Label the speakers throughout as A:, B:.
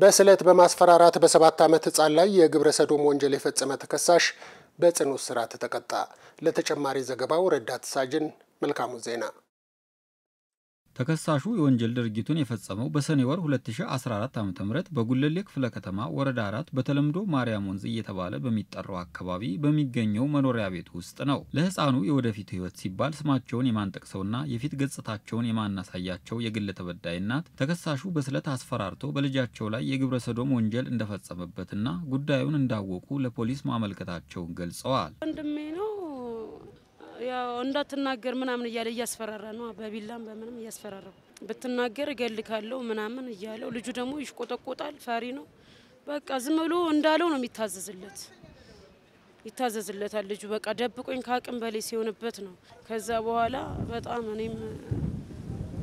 A: በስለት በማስፈራራት በሰባት ዓመት ህፃን ላይ የግብረ ሰዶም ወንጀል የፈጸመ ተከሳሽ በጽኑ እስራት ተቀጣ። ለተጨማሪ ዘገባው ረዳት ሳጅን መልካሙ ዜና ተከሳሹ የወንጀል ድርጊቱን የፈጸመው በሰኔ ወር 2014 ዓ ም በጉለሌ ክፍለ ከተማ ወረዳ አራት በተለምዶ ማርያም ወንዝ እየተባለ በሚጠራው አካባቢ በሚገኘው መኖሪያ ቤት ውስጥ ነው። ለሕፃኑ የወደፊት ሕይወት ሲባል ስማቸውን የማንጠቅሰውና የፊት ገጽታቸውን የማናሳያቸው የግል ተበዳይ እናት ተከሳሹ በስለት አስፈራርቶ በልጃቸው ላይ የግብረ ሰዶም ወንጀል እንደፈጸመበትና ጉዳዩን እንዳወቁ ለፖሊስ ማመልከታቸውን ገልጸዋል።
B: ወንድሜ ነው እንዳትናገር ምናምን እያለ እያስፈራራ ነው። በቢላም በምንም እያስፈራራው ብትናገር እገልካለሁ ምናምን እያለው ልጁ ደግሞ ይሽቆጠቆጣል። ፈሪ ነው። በቃ ዝም ብሎ እንዳለው ነው የሚታዘዝለት ይታዘዝለታል ልጁ። በቃ ደብቆኝ ከአቅም በላይ ሲሆንበት ነው። ከዛ በኋላ በጣም እኔም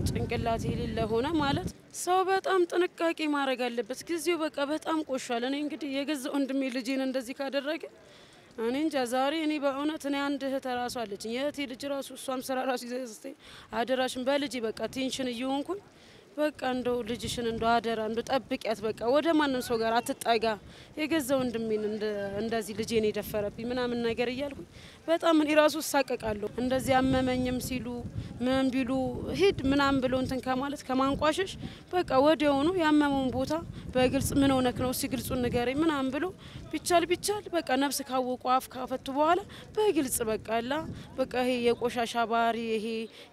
B: ጭንቅላት የሌለ ሆነ ማለት። ሰው በጣም ጥንቃቄ ማድረግ አለበት። ጊዜው በቃ በጣም ቆሻል። እኔ እንግዲህ የገዛ ወንድሜ ልጄን እንደዚህ ካደረገ እኔ እንጃ ዛሬ እኔ በእውነት እኔ አንድ እህት ራሱ አለችኝ የእህቴ ልጅ ራሱ እሷም ስራ ራሱ ይዘስቴ አደራሽን በልጅ በቃ ቴንሽን እየሆንኩኝ በቃ እንደው ልጅሽን እንደው አደራ እንደው ጠብቂያት። በቃ ወደ ማንም ሰው ጋር አትጠጋ። የገዛ ወንድሜን እንደዚህ ልጄን የደፈረብኝ ምናምን ነገር እያልኩኝ በጣም እኔ ራሱ እሳቀቃለሁ። እንደዚህ አመመኝም ሲሉ ምን ቢሉ ሂድ ምናምን ብሎ እንትን ከማለት ከማንቋሸሽ በቃ ወዲያውኑ ያመመውን ቦታ በግልጽ ምን ሆነክ ነው እስኪ ግልጹን ንገረኝ ምናምን ብሎ ቢቻል ቢቻል በቃ ነፍስ ካወቁ አፍ ካፈቱ በኋላ በግልጽ በቃ ላ በቃ ይሄ የቆሻሻ ባህሪ ይሄ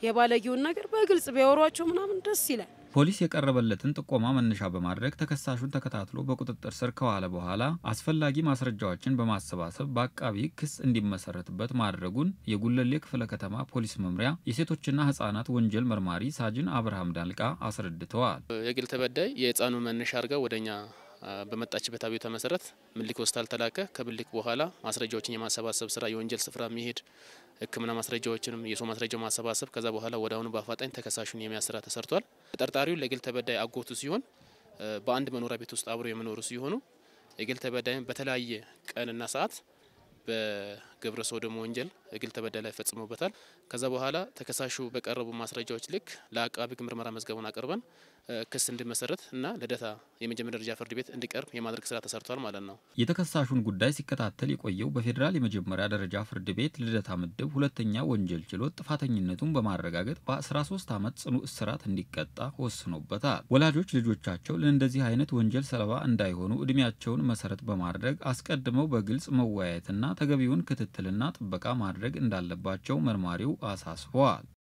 B: የባለጌውን ነገር በግልጽ ቢያወሯቸው ምናምን ደስ ይላል።
A: ፖሊስ የቀረበለትን ጥቆማ መነሻ በማድረግ ተከሳሹን ተከታትሎ በቁጥጥር ስር ከዋለ በኋላ አስፈላጊ ማስረጃዎችን በማሰባሰብ በአቃቢ ክስ እንዲመሰረትበት ማድረጉን የጉለሌ ክፍለ ከተማ ፖሊስ መምሪያ የሴቶችና ህጻናት ወንጀል መርማሪ ሳጅን አብርሃም ዳልቃ አስረድተዋል።
C: የግል ተበዳይ የህፃኑ መነሻ አድርጋ ወደኛ በመጣችበት አቤቱታ መሰረት ምልክ ወስታል ተላከ። ከምልክ በኋላ ማስረጃዎችን የማሰባሰብ ስራ የወንጀል ስፍራ መሄድ ሕክምና ማስረጃዎችንም የሰው ማስረጃ ማሰባሰብ ከዛ በኋላ ወደ አሁኑ በአፋጣኝ ተከሳሹን የሚያዝ ስራ ተሰርቷል። ተጠርጣሪው ለግል ተበዳይ አጎቱ ሲሆን በአንድ መኖሪያ ቤት ውስጥ አብሮ የሚኖሩ ሲሆኑ የግል ተበዳይም በተለያየ ቀንና ሰዓት ግብረ ሶዶም ወንጀል እግል ተበዳይ ላይ ፈጽሞበታል። ከዛ በኋላ ተከሳሹ በቀረቡ ማስረጃዎች ልክ ለአቃቢ ሕግ ምርመራ መዝገቡን አቅርበን ክስ እንዲመሰረት እና ልደታ የመጀመሪያ ደረጃ ፍርድ ቤት እንዲቀርብ የማድረግ ስራ ተሰርቷል ማለት ነው።
A: የተከሳሹን ጉዳይ ሲከታተል የቆየው በፌዴራል የመጀመሪያ ደረጃ ፍርድ ቤት ልደታ ምድብ ሁለተኛ ወንጀል ችሎት ጥፋተኝነቱን በማረጋገጥ በ13 ዓመት ጽኑ እስራት እንዲቀጣ ወስኖበታል። ወላጆች ልጆቻቸው ለእንደዚህ አይነት ወንጀል ሰለባ እንዳይሆኑ እድሜያቸውን መሰረት በማድረግ አስቀድመው በግልጽ መወያየትና ተገቢውን ክትትል ክትትልና ጥበቃ ማድረግ እንዳለባቸው መርማሪው አሳስበዋል።